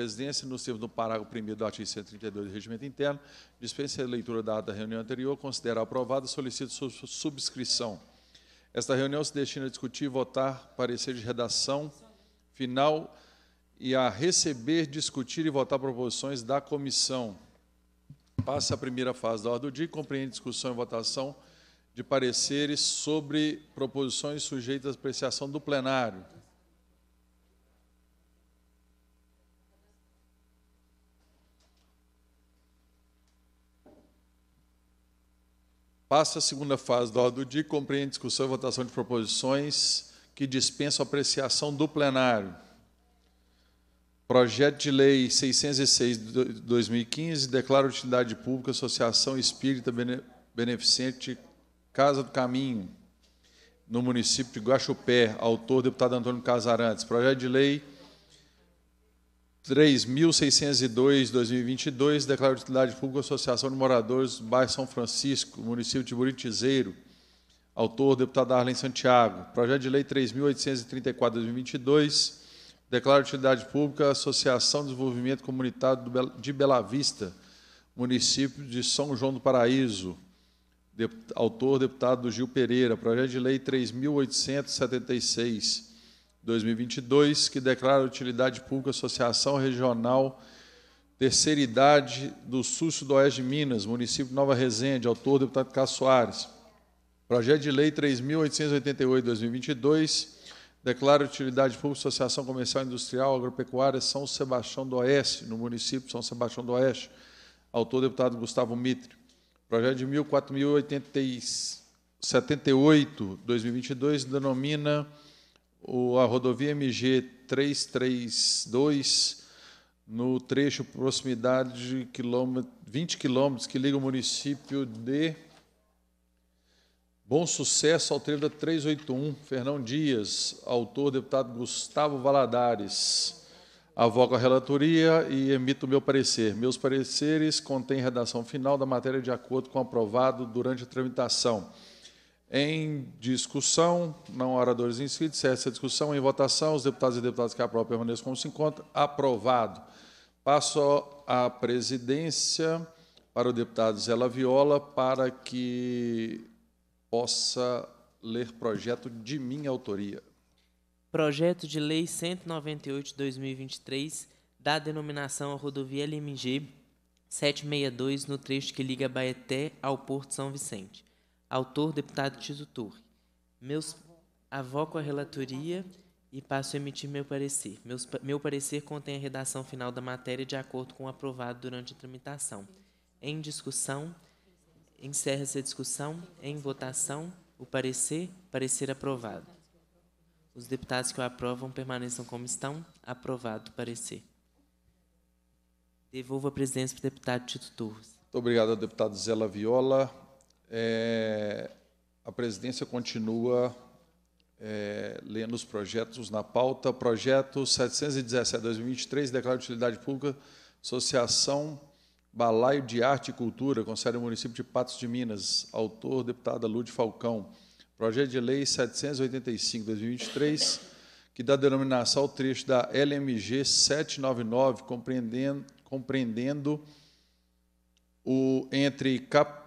presidência, nos termos do parágrafo 1 do artigo 132 do Regimento Interno, dispensa a leitura da ata da reunião anterior, considera aprovada, solicita sua subscrição. Esta reunião se destina a discutir e votar parecer de redação final e a receber, discutir e votar proposições da comissão. Passa a primeira fase da ordem do dia e compreende discussão e votação de pareceres sobre proposições sujeitas à apreciação do plenário. Passa a segunda fase da ordem do dia, compreende discussão e votação de proposições que dispensam apreciação do plenário. Projeto de Lei 606 de 2015 declara utilidade pública Associação Espírita Beneficente Casa do Caminho, no município de Guaxupé. Autor, deputado Antônio Casarantes. Projeto de Lei 3.602 2022, declaro de utilidade pública Associação de Moradores do Bairro São Francisco, município de Buritizeiro. Autor, deputado Arlen Santiago. Projeto de Lei 3.834 2022, declaro de utilidade pública Associação de Desenvolvimento Comunitário de Bela Vista, município de São João do Paraíso. Autor, deputado Gil Pereira. Projeto de Lei 3.876 2022, que declara utilidade pública Associação Regional Terceira Idade do Sul-Sudoeste de Minas, município de Nova Resende, autor deputado Cássio Soares. Projeto de Lei 3.888-2022, declara utilidade pública Associação Comercial Industrial Agropecuária São Sebastião do Oeste, no município de São Sebastião do Oeste, autor deputado Gustavo Mitre. Projeto de 1.4.078, 2022, denomina o, a rodovia MG 332, no trecho proximidade de quilômetro, 20 quilômetros que liga o município de Bom Sucesso ao trevo da 381, Fernão Dias, autor deputado Gustavo Valadares. Avoco a relatoria e emito o meu parecer. Meus pareceres contêm redação final da matéria de acordo com o aprovado durante a tramitação. Em discussão, não oradores inscritos, essa discussão em votação, os deputados e deputadas que aprovam permaneçam como se encontra. Aprovado. Passo a presidência para o deputado Zé Viola para que possa ler projeto de minha autoria. Projeto de Lei 198-2023 dá denominação à rodovia LMG 762 no trecho que liga Baeté ao Porto São Vicente. Autor, deputado Tito Torre. Meus, avoco a relatoria e passo a emitir meu parecer. Meus, meu parecer contém a redação final da matéria de acordo com o aprovado durante a tramitação. Em discussão, encerra-se a discussão. Em votação, o parecer, parecer aprovado. Os deputados que o aprovam permaneçam como estão. Aprovado o parecer. Devolvo a presidência para o deputado Tito Torres. Muito obrigado deputado Zela Viola. É, a presidência continua é, lendo os projetos na pauta. Projeto 717-2023, declara de utilidade pública, Associação Balaio de Arte e Cultura, com sede no município de Patos de Minas. Autor, deputada Lude Falcão. Projeto de Lei 785-2023, que dá denominação ao trecho da LMG 799, compreendendo, compreendendo o entre Capitão.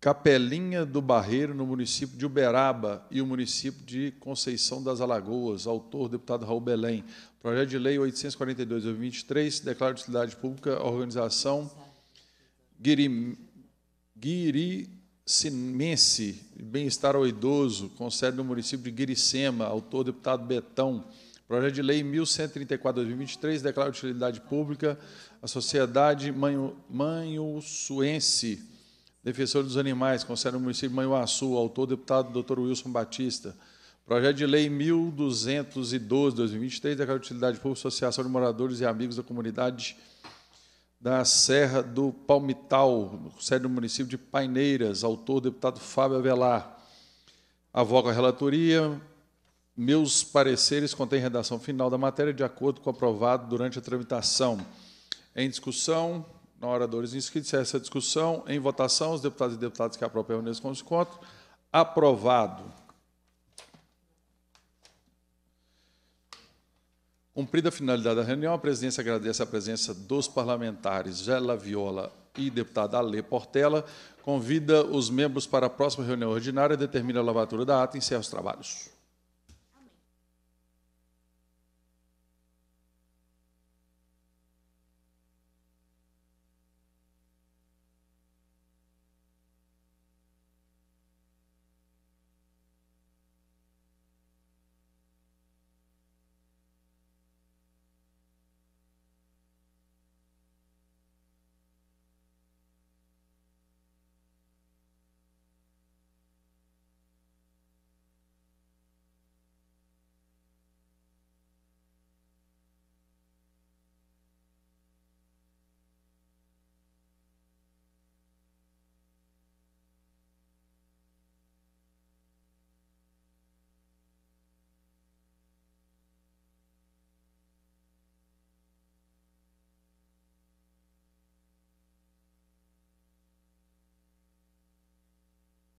Capelinha do Barreiro, no município de Uberaba, e o município de Conceição das Alagoas, autor deputado Raul Belém. Projeto de Lei 842-23, declara de utilidade pública a organização Guiri, Guiricimense, Bem-Estar ao Idoso, com sede no município de Guiricema, autor deputado Betão. Projeto de Lei 1134-2023, declara de utilidade pública a Sociedade Manho, Suense. Defensor dos Animais, Conselho do Município de Manhuaçu, autor deputado Dr. Wilson Batista. Projeto de Lei 1212, 2023, da Casa de Utilidade Pública, Associação de Moradores e Amigos da Comunidade da Serra do Palmital, sede do município de Paineiras, autor deputado Fábio Avelar. Avogo a relatoria. Meus pareceres contêm redação final da matéria de acordo com o aprovado durante a tramitação. Em discussão, na hora oradores inscritos que é essa discussão em votação, os deputados e deputadas que aprovam a reunião se encontram. Aprovado. Cumprida a finalidade da reunião, a presidência agradece a presença dos parlamentares Gela Viola e deputada Ale Portela. Convida os membros para a próxima reunião ordinária, determina a lavatura da ata e encerra os trabalhos.